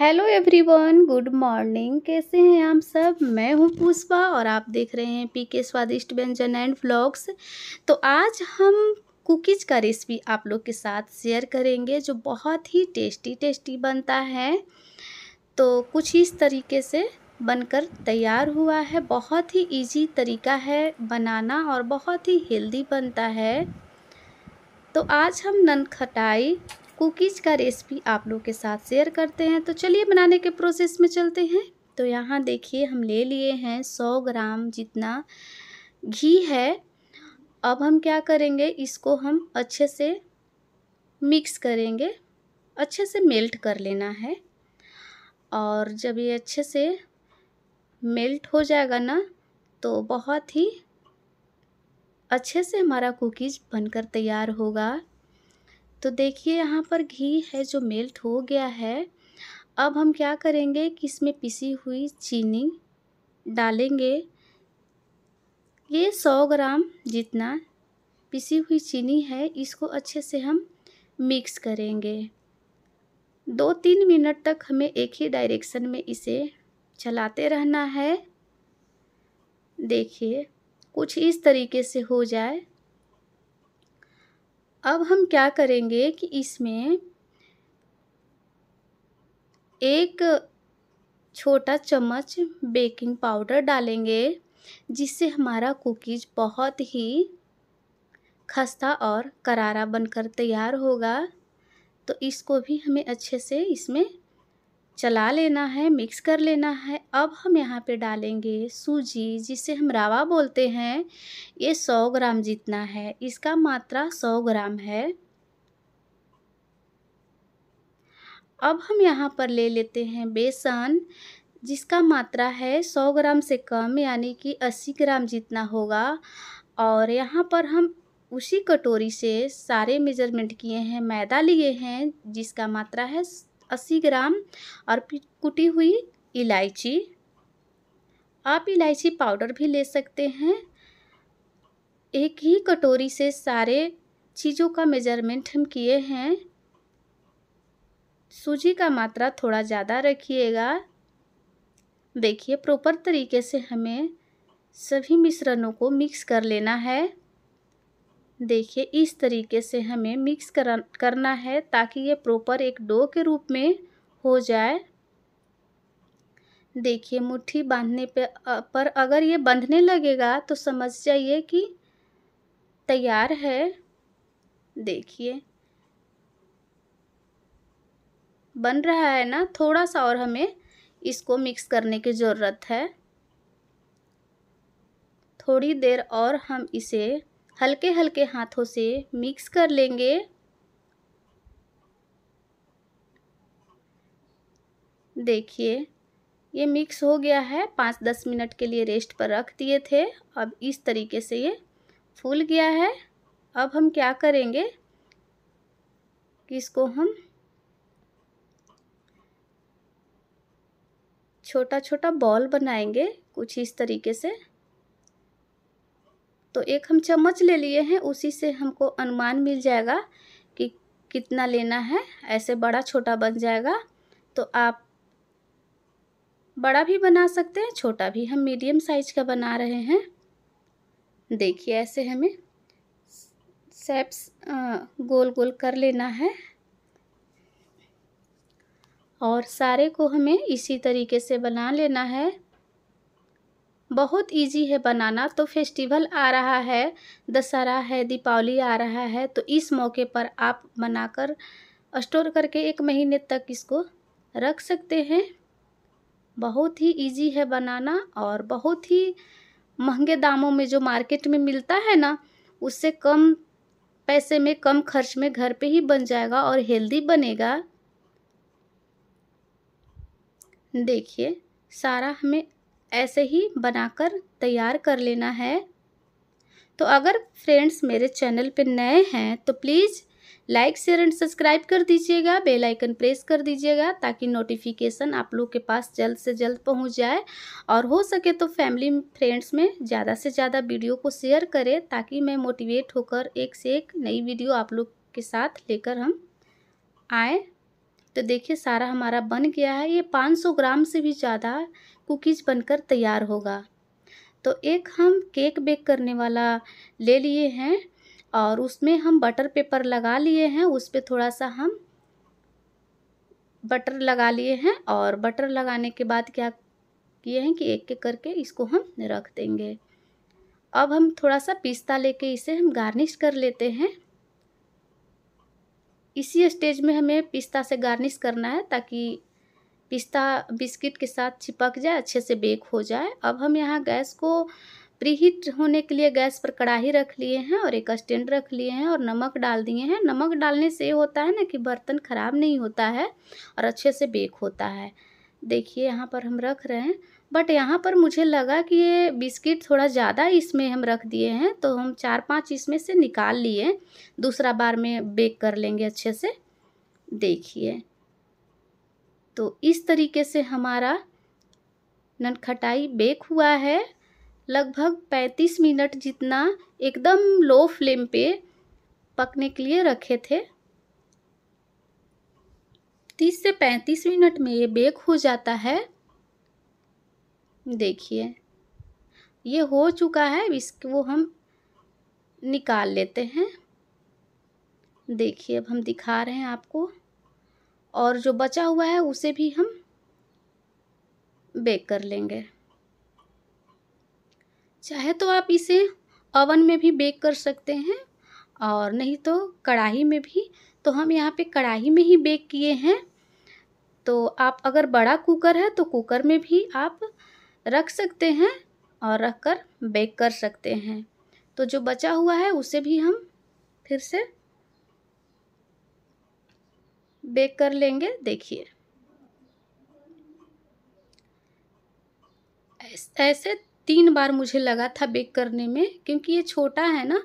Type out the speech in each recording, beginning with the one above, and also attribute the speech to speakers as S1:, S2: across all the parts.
S1: hello everyone good morning कैसे हैं आप सब मैं हूं पुष्पा और आप देख रहे हैं पी के स्वादिष्ट व्यंजन एंड व्लॉग्स तो आज हम कुकीज़ का रेसिपी आप लोग के साथ शेयर करेंगे जो बहुत ही टेस्टी टेस्टी बनता है तो कुछ इस तरीके से बनकर तैयार हुआ है बहुत ही इजी तरीका है बनाना और बहुत ही हेल्दी बनता है तो आज हम नन खटाई कुकीज़ का रेसिपी आप लोग के साथ शेयर करते हैं तो चलिए बनाने के प्रोसेस में चलते हैं तो यहाँ देखिए हम ले लिए हैं सौ ग्राम जितना घी है अब हम क्या करेंगे इसको हम अच्छे से मिक्स करेंगे अच्छे से मेल्ट कर लेना है और जब ये अच्छे से मेल्ट हो जाएगा ना तो बहुत ही अच्छे से हमारा कुकीज़ बनकर तैयार होगा तो देखिए यहाँ पर घी है जो मेल्ट हो गया है अब हम क्या करेंगे कि इसमें पिसी हुई चीनी डालेंगे ये सौ ग्राम जितना पिसी हुई चीनी है इसको अच्छे से हम मिक्स करेंगे दो तीन मिनट तक हमें एक ही डायरेक्शन में इसे चलाते रहना है देखिए कुछ इस तरीके से हो जाए अब हम क्या करेंगे कि इसमें एक छोटा चम्मच बेकिंग पाउडर डालेंगे जिससे हमारा कुकीज़ बहुत ही खस्ता और करारा बनकर तैयार होगा तो इसको भी हमें अच्छे से इसमें चला लेना है मिक्स कर लेना है अब हम यहाँ पे डालेंगे सूजी जिसे हम रावा बोलते हैं ये 100 ग्राम जितना है इसका मात्रा 100 ग्राम है अब हम यहाँ पर ले लेते हैं बेसन जिसका मात्रा है 100 ग्राम से कम यानी कि 80 ग्राम जितना होगा और यहाँ पर हम उसी कटोरी से सारे मेजरमेंट किए हैं मैदा लिए हैं जिसका मात्रा है अस्सी ग्राम और कुटी हुई इलायची आप इलायची पाउडर भी ले सकते हैं एक ही कटोरी से सारे चीज़ों का मेजरमेंट हम किए हैं सूजी का मात्रा थोड़ा ज़्यादा रखिएगा देखिए प्रॉपर तरीके से हमें सभी मिश्रणों को मिक्स कर लेना है देखिए इस तरीके से हमें मिक्स कर करना है ताकि ये प्रॉपर एक डो के रूप में हो जाए देखिए मुट्ठी बांधने पे पर अगर ये बंधने लगेगा तो समझ जाइए कि तैयार है देखिए बन रहा है ना थोड़ा सा और हमें इसको मिक्स करने की ज़रूरत है थोड़ी देर और हम इसे हल्के हल्के हाथों से मिक्स कर लेंगे देखिए ये मिक्स हो गया है पाँच दस मिनट के लिए रेस्ट पर रख दिए थे अब इस तरीके से ये फूल गया है अब हम क्या करेंगे कि इसको हम छोटा छोटा बॉल बनाएंगे कुछ इस तरीके से तो एक हम चम्मच ले लिए हैं उसी से हमको अनुमान मिल जाएगा कि कितना लेना है ऐसे बड़ा छोटा बन जाएगा तो आप बड़ा भी बना सकते हैं छोटा भी हम मीडियम साइज का बना रहे हैं देखिए ऐसे हमें सेप्स गोल गोल कर लेना है और सारे को हमें इसी तरीके से बना लेना है बहुत इजी है बनाना तो फेस्टिवल आ रहा है दशहरा है दीपावली आ रहा है तो इस मौके पर आप बनाकर स्टोर करके एक महीने तक इसको रख सकते हैं बहुत ही इजी है बनाना और बहुत ही महंगे दामों में जो मार्केट में मिलता है ना उससे कम पैसे में कम खर्च में घर पे ही बन जाएगा और हेल्दी बनेगा देखिए सारा हमें ऐसे ही बनाकर तैयार कर लेना है तो अगर फ्रेंड्स मेरे चैनल पर नए हैं तो please like share and subscribe कर दीजिएगा बेल आइकन प्रेस कर दीजिएगा ताकि नोटिफिकेशन आप लोग के पास जल्द से जल्द पहुंच जाए और हो सके तो फैमिली फ्रेंड्स में ज़्यादा से ज़्यादा वीडियो को शेयर करें ताकि मैं मोटिवेट होकर एक से एक नई वीडियो आप लोग के साथ लेकर हम आए तो देखिए सारा हमारा बन गया है ये 500 ग्राम से भी ज़्यादा कुकीज़ बनकर तैयार होगा तो एक हम केक बेक करने वाला ले लिए हैं और उसमें हम बटर पेपर लगा लिए हैं उस पर थोड़ा सा हम बटर लगा लिए हैं और बटर लगाने के बाद क्या किए हैं कि एक एक करके इसको हम रख देंगे अब हम थोड़ा सा पिस्ता लेके इसे हम गार्निश कर लेते हैं इसी स्टेज में हमें पिस्ता से गार्निश करना है ताकि पिस्ता बिस्किट के साथ चिपक जाए अच्छे से बेक हो जाए अब हम यहाँ गैस को प्रीहीट होने के लिए गैस पर कढ़ाई रख लिए हैं और एक स्टैंड रख लिए हैं और नमक डाल दिए हैं नमक डालने से ये होता है ना कि बर्तन ख़राब नहीं होता है और अच्छे से बेक होता है देखिए यहाँ पर हम रख रहे हैं बट यहाँ पर मुझे लगा कि ये बिस्किट थोड़ा ज़्यादा इसमें हम रख दिए हैं तो हम चार पांच इसमें से निकाल लिए दूसरा बार में बेक कर लेंगे अच्छे से देखिए तो इस तरीके से हमारा ननखटाई बेक हुआ है लगभग 35 मिनट जितना एकदम लो फ्लेम पे पकने के लिए रखे थे तीस से पैंतीस मिनट में ये बेक हो जाता है देखिए ये हो चुका है इसको हम निकाल लेते हैं देखिए अब हम दिखा रहे हैं आपको और जो बचा हुआ है उसे भी हम बेक कर लेंगे चाहे तो आप इसे ओवन में भी बेक कर सकते हैं और नहीं तो कढ़ाई में भी तो हम यहाँ पे कढ़ाई में ही बेक किए हैं तो आप अगर बड़ा कुकर है तो कुकर में भी आप रख सकते हैं और रख कर बेक कर सकते हैं तो जो बचा हुआ है उसे भी हम फिर से बेक कर लेंगे देखिए ऐसे तीन बार मुझे लगा था बेक करने में क्योंकि ये छोटा है ना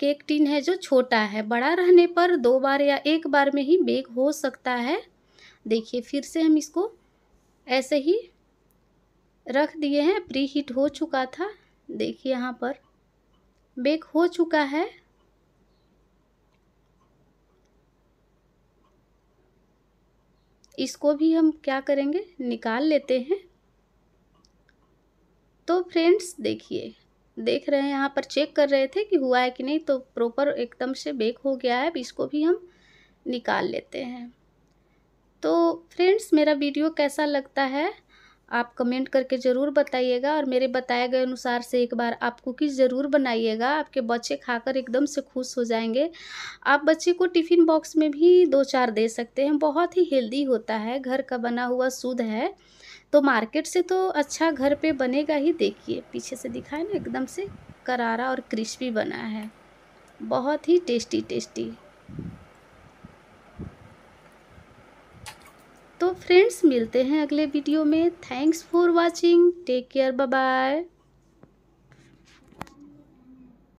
S1: केक टिन है जो छोटा है बड़ा रहने पर दो बार या एक बार में ही बेक हो सकता है देखिए फिर से हम इसको ऐसे ही रख दिए हैं प्री हीट हो चुका था देखिए यहाँ पर बेक हो चुका है इसको भी हम क्या करेंगे निकाल लेते हैं तो फ्रेंड्स देखिए देख रहे हैं यहाँ पर चेक कर रहे थे कि हुआ है कि नहीं तो प्रॉपर एकदम से बेक हो गया है अब इसको भी हम निकाल लेते हैं तो फ्रेंड्स मेरा वीडियो कैसा लगता है आप कमेंट करके ज़रूर बताइएगा और मेरे बताए गए अनुसार से एक बार आप कुकीज़ ज़रूर बनाइएगा आपके बच्चे खाकर एकदम से खुश हो जाएंगे आप बच्चे को टिफ़िन बॉक्स में भी दो चार दे सकते हैं बहुत ही हेल्दी होता है घर का बना हुआ शुद्ध है तो मार्केट से तो अच्छा घर पे बनेगा ही देखिए पीछे से दिखाए ना एकदम से करारा और क्रिस्पी बना है बहुत ही टेस्टी टेस्टी फ्रेंड्स मिलते हैं अगले वीडियो में thanks for watching take care bye